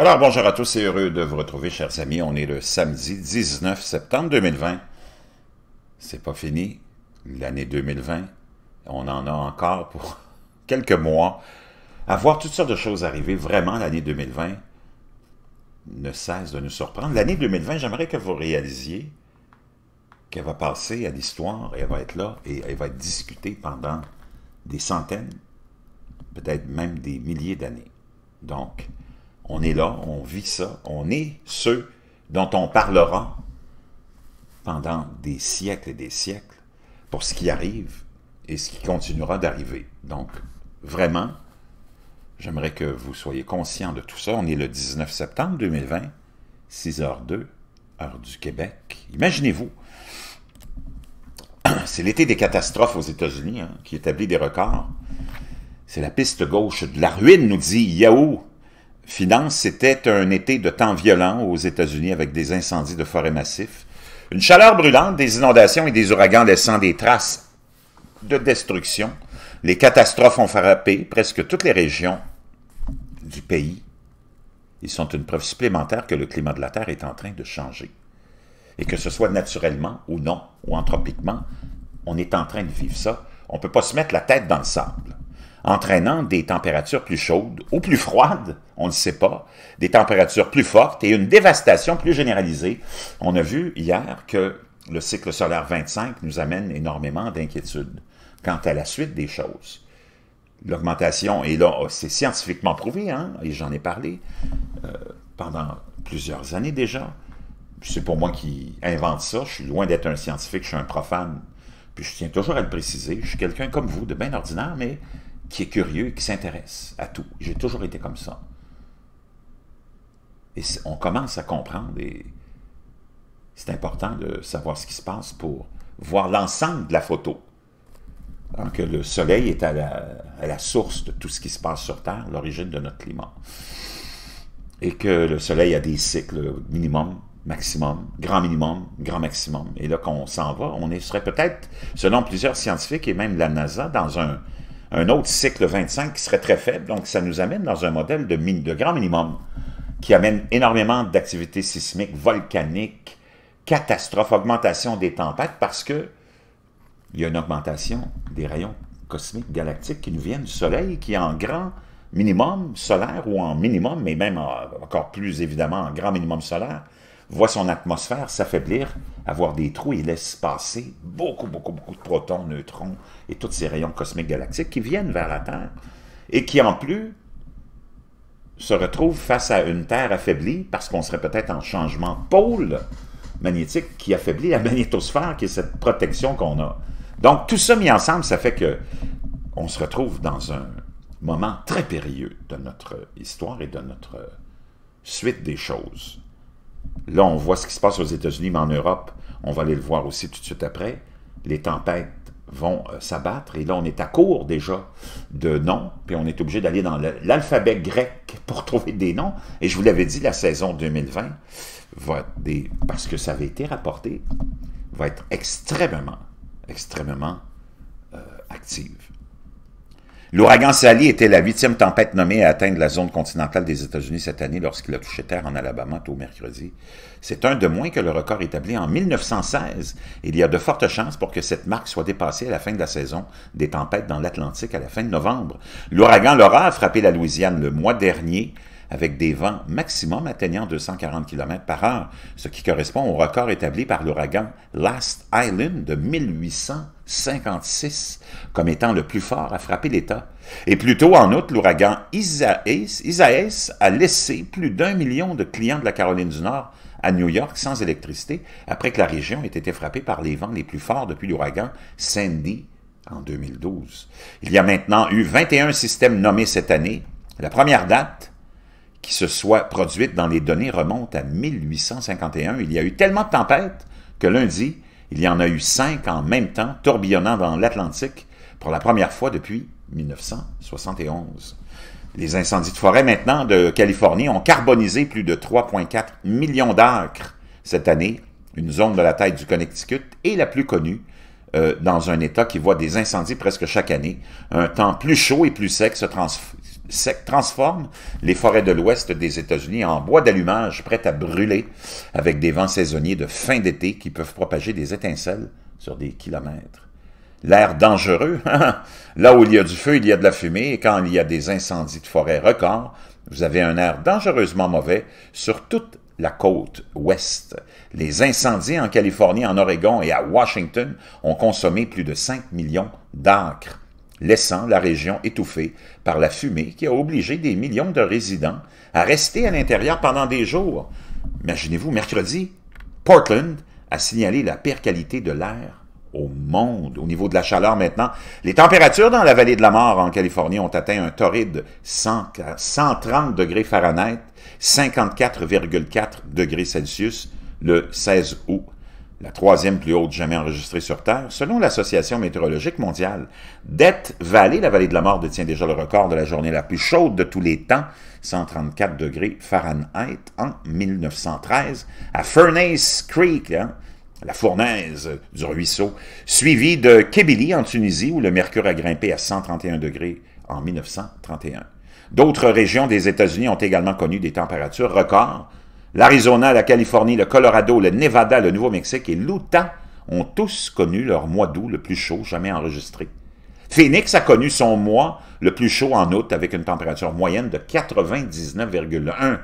Alors, bonjour à tous et heureux de vous retrouver, chers amis. On est le samedi 19 septembre 2020. C'est pas fini, l'année 2020. On en a encore pour quelques mois. À voir toutes sortes de choses arriver, vraiment, l'année 2020 ne cesse de nous surprendre. L'année 2020, j'aimerais que vous réalisiez qu'elle va passer à l'histoire, elle va être là et elle va être discutée pendant des centaines, peut-être même des milliers d'années. Donc, on est là, on vit ça, on est ceux dont on parlera pendant des siècles et des siècles pour ce qui arrive et ce qui continuera d'arriver. Donc, vraiment, j'aimerais que vous soyez conscients de tout ça. On est le 19 septembre 2020, 6h02, heure du Québec. Imaginez-vous, c'est l'été des catastrophes aux États-Unis hein, qui établit des records. C'est la piste gauche de la ruine, nous dit Yahoo Finance, c'était un été de temps violent aux États-Unis avec des incendies de forêts massifs, une chaleur brûlante, des inondations et des ouragans laissant des traces de destruction. Les catastrophes ont frappé presque toutes les régions du pays. Ils sont une preuve supplémentaire que le climat de la Terre est en train de changer. Et que ce soit naturellement ou non, ou anthropiquement, on est en train de vivre ça. On ne peut pas se mettre la tête dans le sable entraînant des températures plus chaudes ou plus froides, on ne sait pas, des températures plus fortes et une dévastation plus généralisée. On a vu hier que le cycle solaire 25 nous amène énormément d'inquiétudes quant à la suite des choses. L'augmentation, et là, oh, c'est scientifiquement prouvé, hein, et j'en ai parlé euh, pendant plusieurs années déjà. C'est pour moi qui invente ça. Je suis loin d'être un scientifique, je suis un profane. Puis je tiens toujours à le préciser, je suis quelqu'un comme vous, de bien ordinaire, mais qui est curieux, et qui s'intéresse à tout. J'ai toujours été comme ça. Et on commence à comprendre et c'est important de savoir ce qui se passe pour voir l'ensemble de la photo. que le Soleil est à la, à la, source de tout ce qui se passe sur Terre, l'origine de notre climat. Et que le Soleil a des cycles minimum, maximum, grand minimum, grand maximum. Et là, qu'on s'en va, on serait peut-être, selon plusieurs scientifiques et même la NASA, dans un, un autre cycle 25 qui serait très faible. Donc, ça nous amène dans un modèle de, de grand minimum qui amène énormément d'activités sismiques, volcaniques, catastrophe, augmentation des tempêtes, parce que il y a une augmentation des rayons cosmiques galactiques qui nous viennent du Soleil, qui est en grand minimum solaire ou en minimum, mais même encore plus évidemment en grand minimum solaire, voit son atmosphère s'affaiblir, avoir des trous et laisse passer beaucoup, beaucoup, beaucoup de protons, neutrons et tous ces rayons cosmiques galactiques qui viennent vers la Terre et qui, en plus, se retrouvent face à une Terre affaiblie parce qu'on serait peut-être en changement pôle magnétique qui affaiblit la magnétosphère, qui est cette protection qu'on a. Donc, tout ça mis ensemble, ça fait que on se retrouve dans un moment très périlleux de notre histoire et de notre suite des choses. Là, on voit ce qui se passe aux États-Unis, mais en Europe, on va aller le voir aussi tout de suite après. Les tempêtes vont euh, s'abattre. Et là, on est à court déjà de noms, puis on est obligé d'aller dans l'alphabet grec pour trouver des noms. Et je vous l'avais dit, la saison 2020 va, des, parce que ça avait été rapporté, va être extrêmement, extrêmement euh, active. L'ouragan Sally était la huitième tempête nommée à atteindre la zone continentale des États-Unis cette année lorsqu'il a touché terre en Alabama tôt mercredi. C'est un de moins que le record établi en 1916. Il y a de fortes chances pour que cette marque soit dépassée à la fin de la saison des tempêtes dans l'Atlantique à la fin de novembre. L'ouragan Laura a frappé la Louisiane le mois dernier avec des vents maximum atteignant 240 km par heure, ce qui correspond au record établi par l'ouragan Last Island de 1856 comme étant le plus fort à frapper l'État. Et plus tôt en août, l'ouragan Isaès, a laissé plus d'un million de clients de la Caroline du Nord à New York sans électricité après que la région ait été frappée par les vents les plus forts depuis l'ouragan Sandy en 2012. Il y a maintenant eu 21 systèmes nommés cette année. La première date, qui se soit produite dans les données remonte à 1851. Il y a eu tellement de tempêtes que lundi, il y en a eu cinq en même temps, tourbillonnant dans l'Atlantique pour la première fois depuis 1971. Les incendies de forêt maintenant de Californie ont carbonisé plus de 3,4 millions d'acres cette année, une zone de la taille du Connecticut est la plus connue euh, dans un État qui voit des incendies presque chaque année. Un temps plus chaud et plus sec se, transforme transforme les forêts de l'ouest des États-Unis en bois d'allumage prêt à brûler avec des vents saisonniers de fin d'été qui peuvent propager des étincelles sur des kilomètres. L'air dangereux, là où il y a du feu, il y a de la fumée, et quand il y a des incendies de forêt records, vous avez un air dangereusement mauvais sur toute la côte ouest. Les incendies en Californie, en Oregon et à Washington ont consommé plus de 5 millions d'acres laissant la région étouffée par la fumée qui a obligé des millions de résidents à rester à l'intérieur pendant des jours. Imaginez-vous, mercredi, Portland a signalé la pire qualité de l'air au monde au niveau de la chaleur maintenant. Les températures dans la vallée de la mort en Californie ont atteint un torride de 130 degrés Fahrenheit, 54,4 degrés Celsius le 16 août la troisième plus haute jamais enregistrée sur Terre, selon l'Association météorologique mondiale. Death Valley, la vallée de la mort, détient déjà le record de la journée la plus chaude de tous les temps, 134 degrés Fahrenheit en 1913, à Furnace Creek, hein, la fournaise du ruisseau, suivi de Kébili en Tunisie, où le mercure a grimpé à 131 degrés en 1931. D'autres régions des États-Unis ont également connu des températures records, L'Arizona, la Californie, le Colorado, le Nevada, le Nouveau-Mexique et l'Utah ont tous connu leur mois d'août le plus chaud jamais enregistré. Phoenix a connu son mois le plus chaud en août avec une température moyenne de 99,1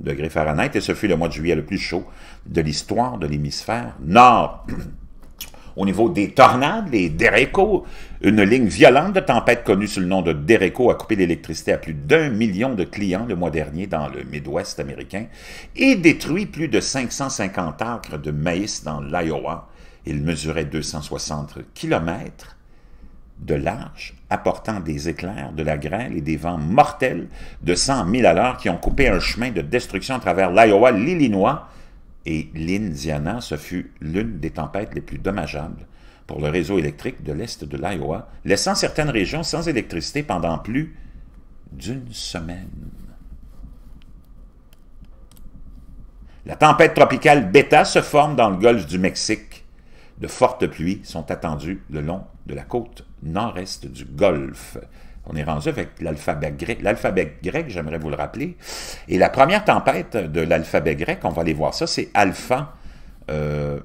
degrés Fahrenheit et ce fut le mois de juillet le plus chaud de l'histoire de l'hémisphère nord. au niveau des tornades, les Dereco, une ligne violente de tempête connue sous le nom de Dereco a coupé l'électricité à plus d'un million de clients le mois dernier dans le Midwest américain et détruit plus de 550 acres de maïs dans l'Iowa. Il mesurait 260 km de large, apportant des éclairs, de la grêle et des vents mortels de 100 000 à l'heure qui ont coupé un chemin de destruction à travers l'Iowa, l'Illinois et l'Indiana, ce fut l'une des tempêtes les plus dommageables pour le réseau électrique de l'Est de l'Iowa, laissant certaines régions sans électricité pendant plus d'une semaine. La tempête tropicale Beta se forme dans le golfe du Mexique. De fortes pluies sont attendues le long de la côte nord-est du golfe on est rendu avec l'alphabet grec. L'alphabet grec, j'aimerais vous le rappeler. Et la première tempête de l'alphabet grec, on va aller voir ça, c'est Alpha euh,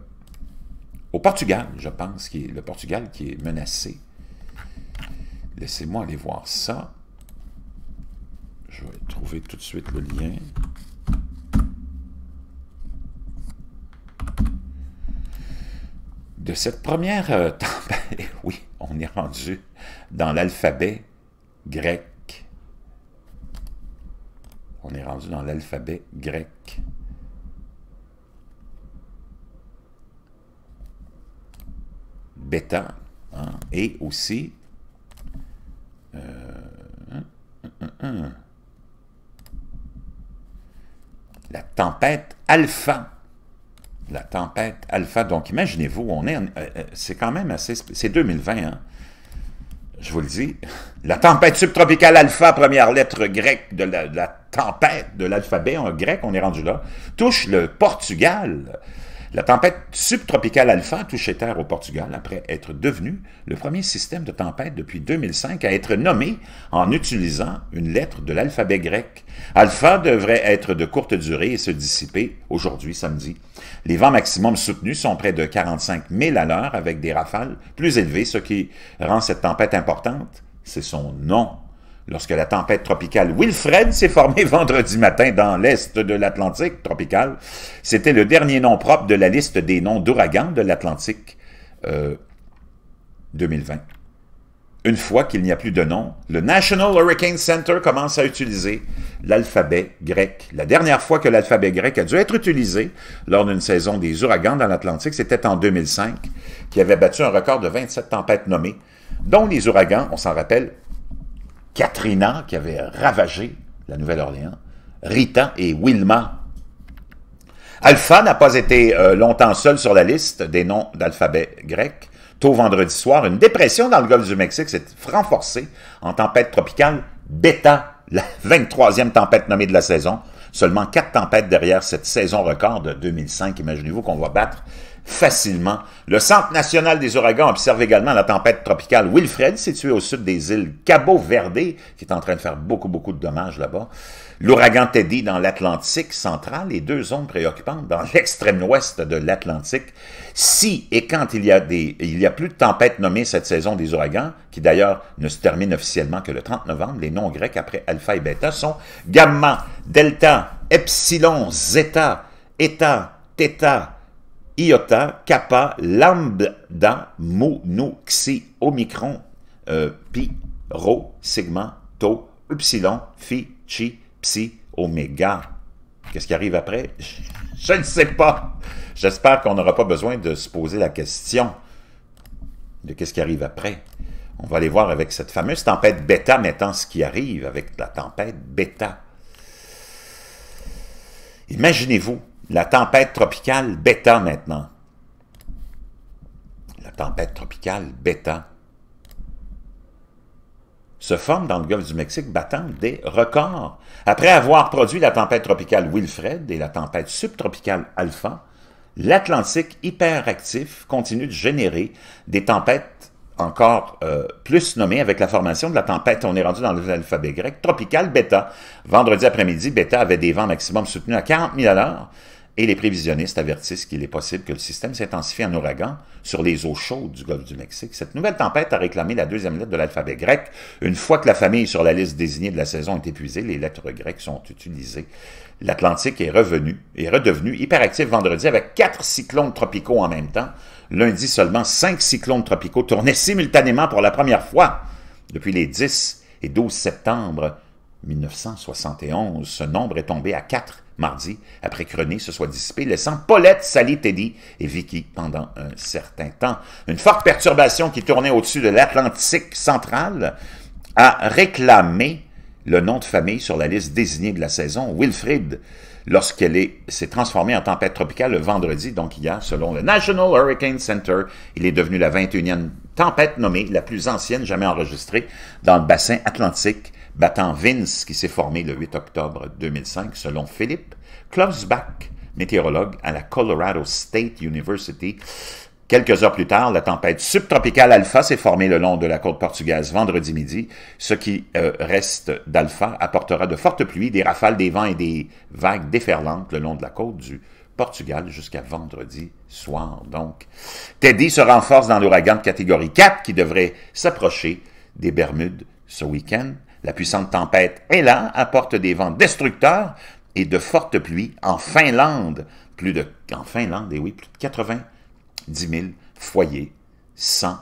au Portugal, je pense, qui est le Portugal qui est menacé. Laissez-moi aller voir ça. Je vais trouver tout de suite le lien. De cette première euh, tempête, oui, on est rendu dans l'alphabet grec. On est rendu dans l'alphabet grec. Bêta. Hein. Et aussi... Euh, hein, hein, la tempête alpha. La tempête alpha. Donc, imaginez-vous, on est, euh, euh, c'est quand même assez, c'est 2020, hein? je vous le dis, la tempête subtropicale alpha, première lettre grecque de la, tempête de l'alphabet en grec, on est rendu là, touche le Portugal. La tempête subtropicale Alpha touchait terre au Portugal après être devenue le premier système de tempête depuis 2005 à être nommé en utilisant une lettre de l'alphabet grec. Alpha devrait être de courte durée et se dissiper aujourd'hui samedi. Les vents maximums soutenus sont près de 45 000 à l'heure avec des rafales plus élevées, ce qui rend cette tempête importante. C'est son nom lorsque la tempête tropicale Wilfred s'est formée vendredi matin dans l'est de l'Atlantique tropical. C'était le dernier nom propre de la liste des noms d'ouragans de l'Atlantique 2020. Euh, Une fois qu'il n'y a plus de nom, le National Hurricane Center commence à utiliser l'alphabet grec. La dernière fois que l'alphabet grec a dû être utilisé lors d'une saison des ouragans dans l'Atlantique, c'était en 2005, qui avait battu un record de 27 tempêtes nommées, dont les ouragans, on s'en rappelle, Katrina, qui avait ravagé la Nouvelle-Orléans, Rita et Wilma. Alpha n'a pas été euh, longtemps seul sur la liste des noms d'alphabet grec. Tôt vendredi soir, une dépression dans le golfe du Mexique s'est renforcée en tempête tropicale Beta, la 23e tempête nommée de la saison. Seulement quatre tempêtes derrière cette saison record de 2005. Imaginez-vous qu'on va battre facilement. Le Centre national des ouragans observe également la tempête tropicale Wilfred, située au sud des îles Cabo Verde, qui est en train de faire beaucoup, beaucoup de dommages là-bas. L'ouragan Teddy dans l'Atlantique central et deux zones préoccupantes dans l'extrême ouest de l'Atlantique. Si et quand il y a des, il y a plus de tempêtes nommées cette saison des ouragans, qui d'ailleurs ne se termine officiellement que le 30 novembre, les noms grecs après alpha et bêta sont gamma, delta, epsilon, zeta, eta, theta, iota, kappa, lambda, mu, nu, xi, omicron, euh, pi, rho, sigma, tau, upsilon, phi, chi, psi, oméga. Qu'est-ce qui arrive après? Je ne sais pas. J'espère qu'on n'aura pas besoin de se poser la question de qu'est-ce qui arrive après. On va aller voir avec cette fameuse tempête bêta mettant ce qui arrive avec la tempête bêta. Imaginez-vous la tempête tropicale bêta maintenant. La tempête tropicale bêta se forme dans le golfe du Mexique battant des records. Après avoir produit la tempête tropicale Wilfred et la tempête subtropicale Alpha, l'Atlantique hyperactif continue de générer des tempêtes encore euh, plus nommées avec la formation de la tempête, on est rendu dans l'alphabet grec, tropicale bêta. Vendredi après-midi, bêta avait des vents maximum soutenus à 40 000 à l'heure, et les prévisionnistes avertissent qu'il est possible que le système s'intensifie en ouragan sur les eaux chaudes du golfe du Mexique. Cette nouvelle tempête a réclamé la deuxième lettre de l'alphabet grec. Une fois que la famille sur la liste désignée de la saison est épuisée, les lettres grecques sont utilisées. L'Atlantique est revenu, et redevenu hyperactif vendredi avec quatre cyclones tropicaux en même temps. Lundi seulement, cinq cyclones tropicaux tournaient simultanément pour la première fois depuis les 10 et 12 septembre 1971. Ce nombre est tombé à quatre Mardi, après que René se soit dissipé, laissant Paulette, Sally, Teddy et Vicky pendant un certain temps. Une forte perturbation qui tournait au-dessus de l'Atlantique central a réclamé le nom de famille sur la liste désignée de la saison, Wilfred, lorsqu'elle s'est transformée en tempête tropicale le vendredi, donc hier, selon le National Hurricane Center. Il est devenu la 21e tempête nommée, la plus ancienne jamais enregistrée dans le bassin atlantique battant Vince qui s'est formé le 8 octobre 2005 selon Philippe Klosbach, météorologue à la Colorado State University. Quelques heures plus tard, la tempête subtropicale Alpha s'est formée le long de la côte portugaise vendredi midi. Ce qui euh, reste d'Alpha apportera de fortes pluies, des rafales, des vents et des vagues déferlantes le long de la côte du Portugal jusqu'à vendredi soir. Donc, Teddy se renforce dans l'ouragan de catégorie 4 qui devrait s'approcher des Bermudes ce week-end. La puissante tempête Ella apporte des vents destructeurs et de fortes pluies en Finlande. Plus de, en Finlande, eh oui, plus de 90 000 foyers sans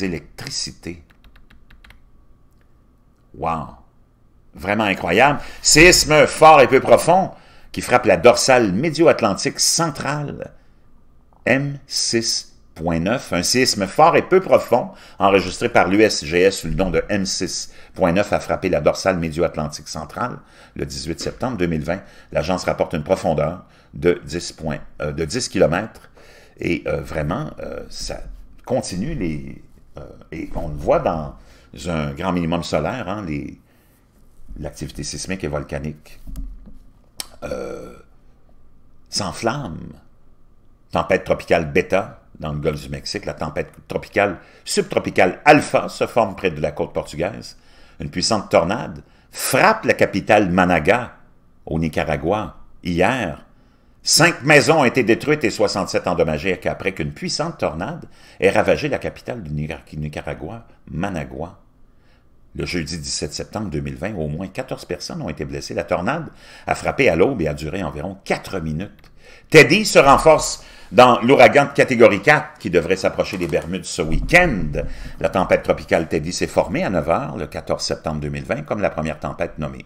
électricité. Wow! Vraiment incroyable. Séisme fort et peu profond qui frappe la dorsale médio-atlantique centrale. M6 9, un séisme fort et peu profond enregistré par l'USGS sous le nom de M6.9 a frappé la dorsale médio-atlantique centrale le 18 septembre 2020. L'agence rapporte une profondeur de 10, euh, de 10 km et euh, vraiment, euh, ça continue les, et on le voit dans un grand minimum solaire, hein, l'activité sismique et volcanique s'enflamme. Tempête tropicale bêta dans le golfe du Mexique, la tempête tropicale subtropicale Alpha se forme près de la côte portugaise. Une puissante tornade frappe la capitale Managa, au Nicaragua, hier. Cinq maisons ont été détruites et 67 endommagées après qu'une puissante tornade ait ravagé la capitale du Nicaragua, Managua. Le jeudi 17 septembre 2020, au moins 14 personnes ont été blessées. La tornade a frappé à l'aube et a duré environ 4 minutes. Teddy se renforce dans l'ouragan de catégorie 4 qui devrait s'approcher des Bermudes ce week-end, la tempête tropicale Teddy s'est formée à 9 h le 14 septembre 2020 comme la première tempête nommée.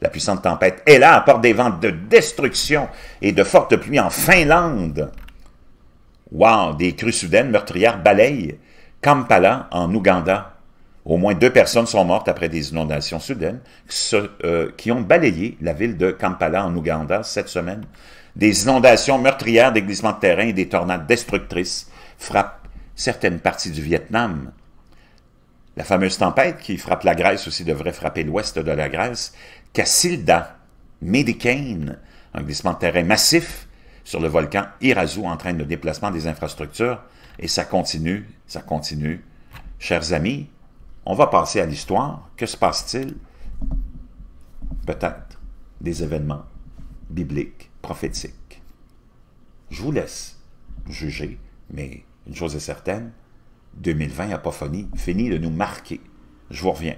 La puissante tempête est là, apporte des vents de destruction et de fortes pluies en Finlande. Wow, des crues soudaines meurtrières balayent Kampala en Ouganda. Au moins deux personnes sont mortes après des inondations soudaines qui euh, ont balayé la ville de Kampala en Ouganda cette semaine. Des inondations meurtrières, des glissements de terrain et des tornades destructrices frappent certaines parties du Vietnam. La fameuse tempête qui frappe la Grèce aussi devrait frapper l'ouest de la Grèce. Cassilda, Medicane, un glissement de terrain massif sur le volcan Irazu entraîne le déplacement des infrastructures et ça continue, ça continue. Chers amis, on va passer à l'histoire. Que se passe-t-il? Peut-être des événements bibliques prophétique. Je vous laisse juger, mais une chose est certaine, 2020 a pas fini de nous marquer. Je vous reviens.